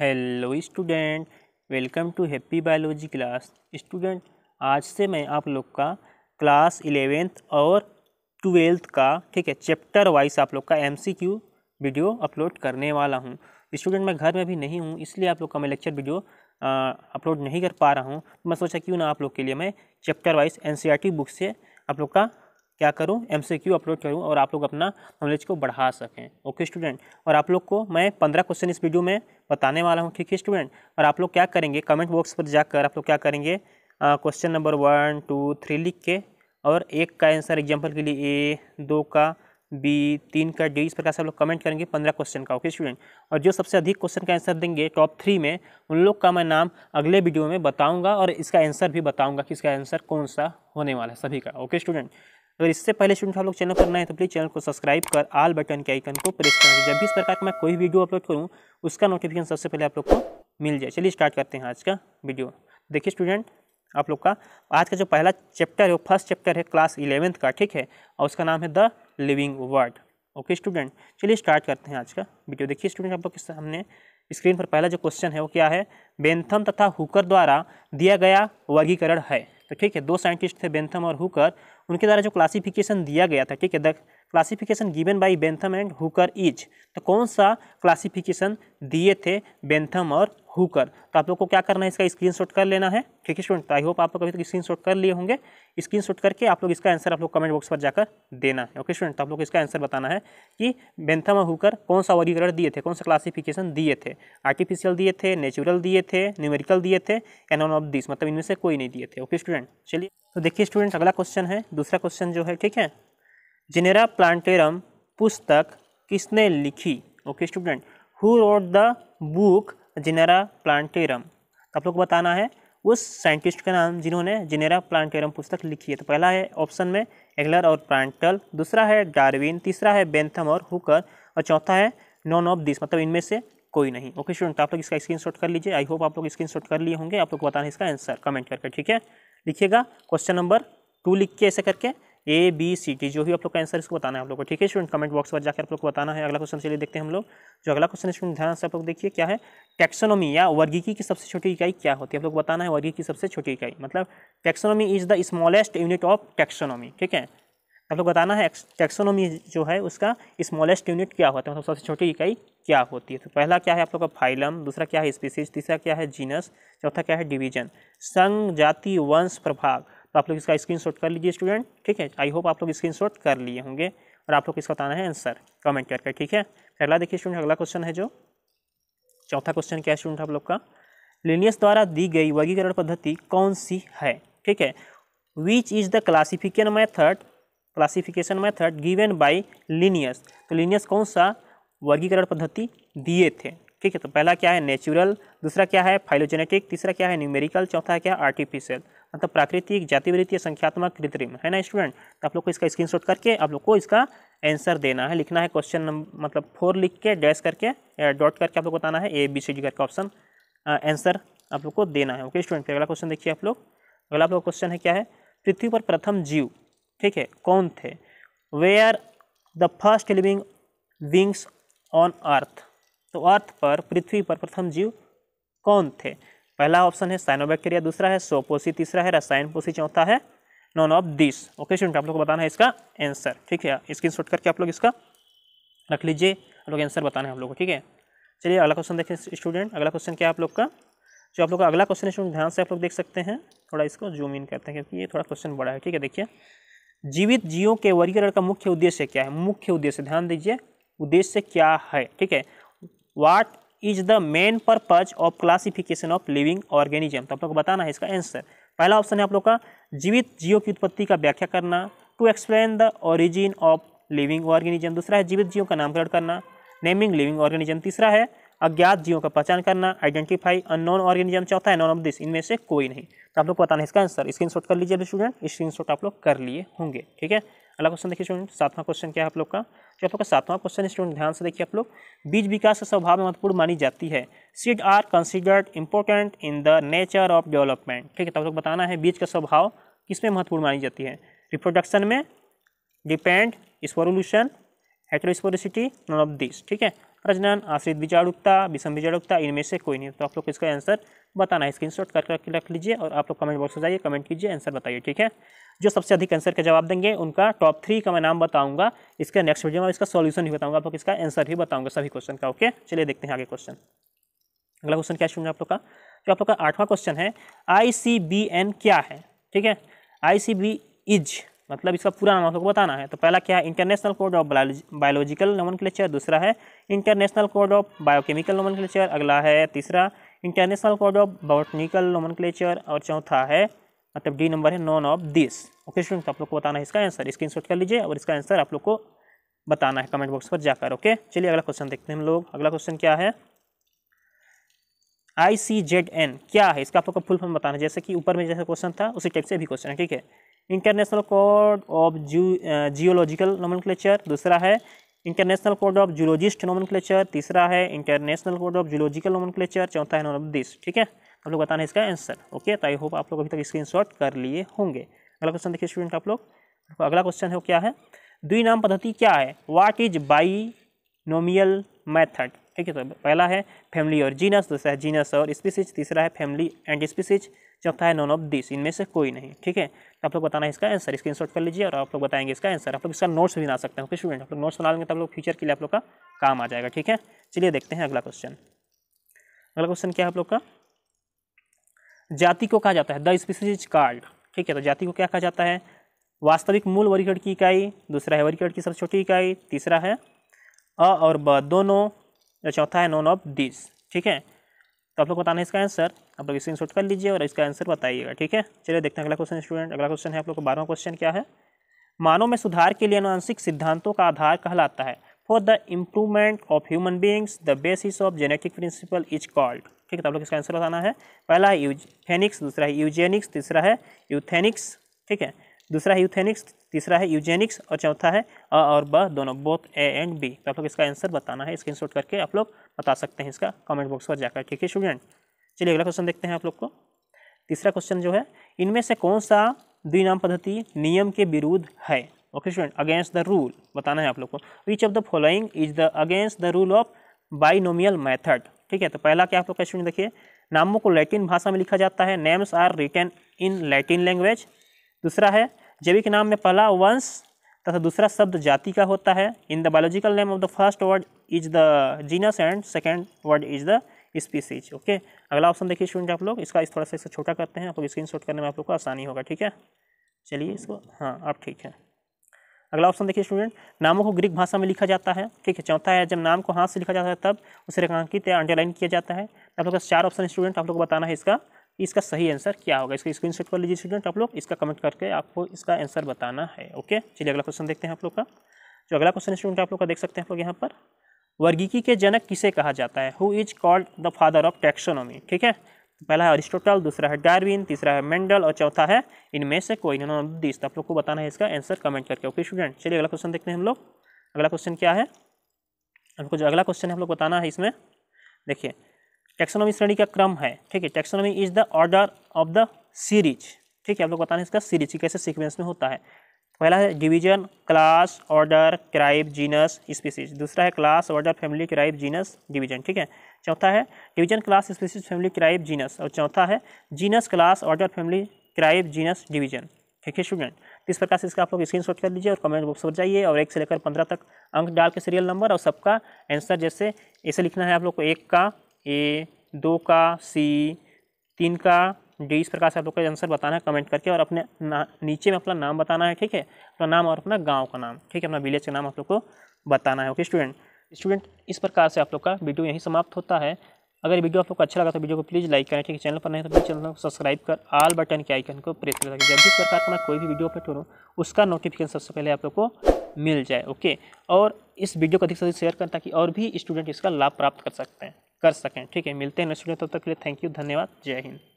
hello student welcome to happy biology class student आज से मैं आप लोग का क्लास इलेवेंथ और ट्वेल्थ का ठीक है चैप्टर वाइज आप लोग का एमसीक्यू वीडियो अपलोड करने वाला हूँ स्टूडेंट मैं घर में भी नहीं हूँ इसलिए आप लोग का मैं लेक्चर वीडियो अपलोड नहीं कर पा रहा हूँ तो मैं सोचा क्यों ना आप लोग के लिए मैं chapter wise an e book से आप लोग का क्या करूँ क्यू अपलोड करूँ और आप लोग अपना नॉलेज को बढ़ा सकें ओके स्टूडेंट और आप लोग को मैं पंद्रह क्वेश्चन इस वीडियो में बताने वाला हूँ ठीक है स्टूडेंट और आप लोग क्या करेंगे कमेंट बॉक्स पर जाकर आप लोग क्या करेंगे question number one two three लिख के और एक का आंसर एग्जाम्पल के लिए ए दो का बी तीन का डी इस प्रकार से आप लोग कमेंट करेंगे पंद्रह क्वेश्चन का ओके स्टूडेंट और जो सबसे अधिक क्वेश्चन का आंसर देंगे टॉप थ्री में उन लोग का मैं नाम अगले वीडियो में बताऊंगा और इसका आंसर भी बताऊंगा कि इसका आंसर कौन सा होने वाला है सभी का ओके स्टूडेंट अगर इससे पहले स्टूडेंट आप लोग चैनल पर नए हैं तो प्लीज़ चैनल को सब्सक्राइब कर आल बटन के आइकन को प्रेस करें जब भी इस प्रकार का मैं कोई वीडियो अपलोड करूँ उसका नोटिफिकेशन सबसे पहले आप लोग को मिल जाए चलिए स्टार्ट करते हैं आज का वीडियो देखिए स्टूडेंट आप लोग का आज का जो पहला चैप्टर है वो फर्स्ट चैप्टर है क्लास इलेवेंथ का ठीक है और उसका नाम है the living world okay student चलिए स्टार्ट करते हैं आज का वीडियो देखिए स्टूडेंट आप लोग के सामने स्क्रीन पर पहला जो क्वेश्चन है वो क्या है बेंथम तथा हुकर द्वारा दिया गया वर्गीकरण है तो ठीक है दो साइंटिस्ट थे बेंथम और हुकर उनके द्वारा जो क्लासिफिकेशन दिया गया था ठीक है the classification given by Bentham and Hooker which तो कौन सा क्लासिफिकेशन दिए थे बेंथम और हुकर तो आप लोग को क्या करना है इसका स्क्रीनशॉट कर लेना है ठीक है स्टूडेंट आई होप आप लोग अभी तक स्क्रीनशॉट कर लिए होंगे स्क्रीनशॉट करके आप लोग इसका आंसर आप लोग कमेंट बॉक्स पर जाकर देना है ओके स्टूडेंट तो आप लोग इसका आंसर बताना है कि बेंथम और हुकर कौन सा वर्गीकरण दिए थे कौन सा क्लासिफिकेशन दिए थे आर्टिफिशियल दिए थे नेचुरल दिए थे न्यूमेरिकल दिए थे एन ऑन ऑफ दिस मतलब इनमें से कोई नहीं दिए थे ओके स्टूडेंट चलिए तो देखिए स्टूडेंट अगला क्वेश्चन है दूसरा क्वेश्चन जो है ठीक है जेनेरा प्लांटेरम पुस्तक किसने लिखी okay student who wrote the book Genera Plantarum तो आप लोग को बताना है उस साइंटिस्ट का नाम जिन्होंने जिनेरा प्लांटेरम पुस्तक लिखी है तो पहला है ऑप्शन में एगलर और प्लांटल दूसरा है डार्विन तीसरा है बेंथम और हुकर और चौथा है नॉन ऑफ दिस मतलब इनमें से कोई नहीं ओके स्टूडेंट तो आप लोग इसका शॉट कर लीजिए आई होप आप लोग शॉट कर लिए होंगे आप लोग को बताना है इसका आंसर कमेंट करके ठीक है लिखिएगा क्वेश्चन नंबर टू लिख के ऐसे करके ए बी सी टी जो भी आप लोग का आंसर इसको बताना है आप लोग को ठीक है स्टूडेंट कमेंट बॉक्स पर जाकर आप लोग को बताना है अगला क्वेश्चन चलिए देखते हैं हम लोग जो अगला क्वेश्चन स्टूडेंट ध्यान से आप लोग देखिए क्या है टैक्सोनॉमी या वर्गीकी की सबसे छोटी इकाई क्या होती है आप लोग बताना है वर्गी की सबसे छोटी इकाई मतलब taxonomy is the smallest unit of taxonomy ठीक है आप लोग बताना है टेक्सोनॉमी जो है उसका स्मॉलेस्ट यूनिट क्या होता है मतलब सबसे छोटी इकाई क्या होती है तो पहला क्या है आप लोग का फाइलम दूसरा क्या है स्पीसीज तीसरा क्या है जीनस चौथा क्या है डिवीजन संघ जाति वंश प्रभाग तो आप लोग इसका स्क्रीन कर लीजिए स्टूडेंट ठीक है आई होप आप लोग स्क्रीन कर लिए होंगे और आप लोग इसका बताना है आंसर कमेंट करके ठीक है अगला देखिए स्टूडेंट अगला क्वेश्चन है जो चौथा क्वेश्चन क्या है स्टूडेंट आप लोग का लिनियस द्वारा दी गई वर्गीकरण पद्धति कौन सी है ठीक है which is the classification method classification method given by Linnaeus तो लिनियस कौन सा वर्गीकरण पद्धति दिए थे ठीक है तो पहला क्या है नेचुरल दूसरा क्या है फाइलोजेनेटिक तीसरा क्या है न्यूमेरिकल चौथा क्या है आर्टिफिशियल मतलब प्राकृतिक जातिवृत्तीय संख्यात्मक कृत्रिम है ना स्टूडेंट तो आप लोग को इसका स्क्रीन करके आप लोग को इसका आंसर देना है लिखना है क्वेश्चन नंबर मतलब फोर लिख के डैश करके डॉट करके आप लोग बताना है ए बी सी डी करके ऑप्शन आंसर आप लोग को देना है ओके स्टूडेंट फिर अगला क्वेश्चन देखिए आप लोग अगला आप लोग क्वेश्चन है क्या है पृथ्वी पर प्रथम जीव ठीक है कौन थे वे are the first living beings on earth तो अर्थ पर पृथ्वी पर प्रथम जीव कौन थे पहला ऑप्शन है साइनोबैक्टीरिया दूसरा है सोपोसी तीसरा है रसायन पोसी चौथा है none of this okay student आप लोग को बताना है इसका आंसर ठीक है स्क्रीन शॉट करके आप लोग इसका रख लीजिए आप लोग आंसर बताना है आप लोग को ठीक है चलिए अगला क्वेश्चन देखें स्टूडेंट अगला क्वेश्चन क्या आप लोग का जो आप लोग का अगला क्वेश्चन है स्टूडेंट ध्यान से आप लोग देख सकते हैं थोड़ा इसको जूम इन करते हैं क्योंकि ये थोड़ा क्वेश्चन बड़ा है ठीक है देखिए जीवित जीवों के वर्गीकरण का मुख्य उद्देश्य क्या है मुख्य उद्देश्य ध्यान दीजिए उद्देश्य क्या है ठीक है what is the main purpose of classification of living organism तो आप लोग को बताना है इसका आंसर पहला ऑप्शन है आप लोग का जीवित जीव की उत्पत्ति का व्याख्या करना to explain the origin of living organism दूसरा है जीवित जीव का नामकरण करना नेमिंग लिविंग ऑर्गेनिज्म तीसरा है अज्ञात जीवों का पहचान करना आइडेंटिफाई अननोन ऑर्गेनिज्म चौथा है नॉन ऑफ दिस इनमें से कोई नहीं तो आप लोग को बताना है इसका आंसर स्क्रीनशॉट कर लीजिए स्टूडेंट शॉट आप लोग कर लिए होंगे ठीक है अगला क्वेश्चन देखिए स्टूडेंट सातवां क्वेश्चन क्या है आप लोग का जो आप लोग का सातवां क्वेश्चन स्टूडेंट ध्यान से देखिए आप लोग बीज विकास का स्वभाव महत्वपूर्ण मानी जाती है seed are considered important in the nature of development ठीक है तो आप लोग बताना है बीज का स्वभाव किस में महत्वपूर्ण मानी जाती है रिप्रोडक्शन में डिपेंड स्वरूल्यूशन हेट्रोस्पोरिसिटी नॉन ऑफ दिस ठीक है प्रजनन आश्रित बीजाणुकता विषम बीजाणुकता इनमें से कोई नहीं तो आप लोग इसका आंसर बताना है स्क्रीन शॉट करके रख लीजिए और आप लोग कमेंट बॉक्स में जाइए कमेंट कीजिए आंसर बताइए ठीक है जो सबसे अधिक आंसर का जवाब देंगे उनका टॉप थ्री का मैं नाम बताऊंगा इसका नेक्स्ट वीडियो में इसका सॉल्यूशन भी बताऊंगा आपको इसका आंसर भी बताऊंगा सभी क्वेश्चन का ओके चलिए देखते हैं आगे क्वेश्चन अगला क्वेश्चन क्या है आप लोग का जो तो आप लोग का आठवां क्वेश्चन है आई क्या है ठीक है आई इज मतलब इसका पूरा नाम आप लोग को बताना है तो पहला क्या है international code of biological nomenclature दूसरा है international code of biochemical nomenclature अगला है तीसरा international code of botanical nomenclature और चौथा है मतलब डी नंबर है none of this okay student आप लोग को बताना है इसका आंसर स्क्रीन कर लीजिए और इसका आंसर आप लोग को बताना है कमेंट बॉक्स पर जाकर ओके चलिए अगला क्वेश्चन देखते हैं हम लोग अगला क्वेश्चन क्या है आई सी जेड एन क्या है इसका आप लोग को फुल फॉर्म बताना है जैसे कि ऊपर में जैसा क्वेश्चन था उसी टाइप से भी क्वेश्चन है ठीक है international code of geological nomenclature दूसरा है international code of zoologist nomenclature तीसरा है international code of zoological nomenclature चौथा है नॉन ऑफ दिस ठीक है आप लोग बताना इसका आंसर ओके तो आई होप आप लोग अभी तक स्क्रीन कर लिए होंगे अगला क्वेश्चन देखिए स्टूडेंट आप लोग अगला क्वेश्चन है क्या है नाम पद्धति क्या है what is binomial method ठीक है तो पहला है फैमिली और जीनस दूसरा है जीनस और स्पीसीज तीसरा है फैमिली एंड स्पीसीज चौथा है नॉन ऑफ दिस इनमें से कोई नहीं ठीक है तो आप लोग बताना है इसका आंसर स्क्रीन कर लीजिए और आप लोग बताएंगे इसका आंसर आप लोग इसका नोट्स भी बना सकते हैं ओके स्टूडेंट आप लोग नोट्स बना लेंगे तो आप लोग फ्यूचर के लिए आप लोग का काम आ जाएगा ठीक है चलिए देखते हैं अगला क्वेश्चन अगला क्वेश्चन क्या है आप लोग का जाति को कहा जाता है द स्पीसीज कार्ड ठीक है तो जाति को क्या कहा जाता है वास्तविक मूल वर्गीकरण की इकाई दूसरा है वर्गीकरण की सबसे छोटी इकाई तीसरा है अ और ब दोनों या चौथा है नॉन ऑफ दिस ठीक है तो आप लोग बताना है इसका आंसर आप लोग स्क्रीन कर लीजिए और इसका आंसर बताइएगा ठीक है चलिए देखते हैं अगला क्वेश्चन स्टूडेंट अगला क्वेश्चन है आप लोग का बारहवा क्वेश्चन क्या है मानव में सुधार के लिए अनुवांशिक सिद्धांतों का आधार कहलाता है for the improvement of human beings the basis of genetic principle is called ठीक है तो आप लोग इसका आंसर बताना है पहला है यूथेनिक्स दूसरा है यूजेनिक्स तीसरा है यूथेनिक्स ठीक है दूसरा है यूथेनिक्स तीसरा है यूजेनिक्स और चौथा है अ और ब दोनों बोथ ए एंड बी तो आप लोग इसका आंसर बताना है स्क्रीन करके आप लोग बता सकते हैं इसका कमेंट बॉक्स पर जाकर ठीक है स्टूडेंट चलिए अगला क्वेश्चन देखते हैं आप लोग को तीसरा क्वेश्चन जो है इनमें से कौन सा द्विनाम पद्धति नियम के विरुद्ध है okay student against the rule बताना है आप लोग को which of the following is the against the rule of binomial method ठीक है तो पहला क्या आप लोग का स्टूडेंट देखिए नामों को लैटिन भाषा में लिखा जाता है names are written in Latin language दूसरा है जैविक नाम में पहला वंश तथा दूसरा शब्द जाति का होता है in the biological name of the first word is the genus and second word is the species okay अगला ऑप्शन देखिए स्टूडेंट आप लोग इसका इस थोड़ा सा इसका छोटा करते हैं आप लोग स्क्रीन करने में आप लोग को आसानी होगा ठीक है चलिए इसको हाँ अब ठीक है अगला ऑप्शन देखिए स्टूडेंट नामों को ग्रीक भाषा में लिखा जाता है ठीक है चौथा है जब नाम को हाथ से लिखा जाता है तब उसे रेखांकित या अंडरलाइन किया जाता है आप लोग का चार ऑप्शन स्टूडेंट आप लोग को बताना है इसका इसका सही आंसर क्या होगा इसका स्क्रीन कर लीजिए स्टूडेंट आप लोग इसका कमेंट करके आपको इसका आंसर बताना है ओके चलिए अगला क्वेश्चन देखते हैं आप लोग का जो अगला क्वेश्चन स्टूडेंट आप लोग का देख सकते हैं आप लोग यहाँ पर वर्गीकी के जनक किसे कहा जाता है who is called the father of taxonomy ठीक है पहला है अरिस्टोटल दूसरा है डार्विन तीसरा है मेंडल और चौथा है इनमें से कोई इन्होंने दिस तो आप लोग को बताना है इसका आंसर कमेंट करके ओके स्टूडेंट चलिए अगला क्वेश्चन देखते हैं हम लोग अगला क्वेश्चन क्या है आपको जो अगला क्वेश्चन है हम लोग बताना है इसमें देखिए टेक्सोनॉमी श्रेणी का क्रम है ठीक है taxonomy is the order of the series ठीक है आप लोग बताना है इसका सीरीज कैसे सिक्वेंस में होता है पहला है division class order tribe genus species दूसरा है class order family tribe genus division ठीक है चौथा है division class species family tribe genus और चौथा है genus class order family tribe genus division ठीक है स्टूडेंट तो इस प्रकार से इसका आप लोग स्क्रीन कर लीजिए और कमेंट बॉक्स पर जाइए और एक से लेकर पंद्रह तक अंक डाल के सीरियल नंबर और सबका आंसर जैसे ऐसे लिखना है आप लोग को एक का ए दो का सी तीन का जी इस प्रकार से आप लोग का आंसर बताना है कमेंट करके और अपने ना, नीचे में अपना नाम बताना है ठीक है अपना नाम और अपना गाँव का नाम ठीक है अपना विलेज का नाम आप लोग को बताना है ओके स्टूडेंट स्टूडेंट इस प्रकार से आप लोग का वीडियो यहीं समाप्त होता है अगर वीडियो आप लोग को अच्छा लगा तो वीडियो को प्लीज़ लाइक करें ठीक है चैनल पर नहीं तो प्लीज़ चैनल को सब्सक्राइब कर आल बटन के आइकन को प्रेस कर जब भी इस प्रकार का मैं कोई भी वीडियो अपलोड करूँ उसका नोटिफिकेशन सबसे पहले आप लोग को मिल जाए ओके और इस वीडियो को अधिक से अधिक शेयर करें ताकि और भी स्टूडेंट इसका लाभ प्राप्त कर सकते हैं कर सकें ठीक है मिलते हैं नेक्स्ट वीडियो तब तक के लिए थैंक यू धन्यवाद जय हिंद